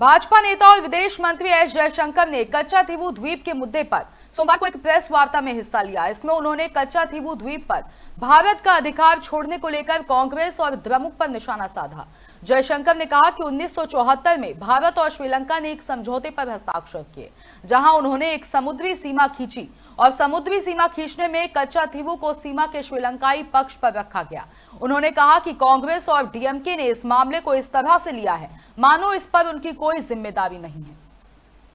भाजपा नेता और विदेश मंत्री एस जयशंकर ने कच्चा थीबू द्वीप के मुद्दे पर सोमवार को एक प्रेस वार्ता में हिस्सा लिया इसमें उन्होंने कच्चा थीबू द्वीप पर भारत का अधिकार छोड़ने को लेकर कांग्रेस और द्रमुक पर निशाना साधा जयशंकर ने कहा कि 1974 में भारत और श्रीलंका ने एक समझौते पर हस्ताक्षर किए जहां उन्होंने एक समुद्री सीमा खींची और समुद्री सीमा खींचने में कच्चा थीवू को सीमा के श्रीलंकाई पक्ष पर रखा गया उन्होंने कहा कि कांग्रेस और डीएमके ने इस मामले को इस तरह से लिया है मानो इस पर उनकी कोई जिम्मेदारी नहीं है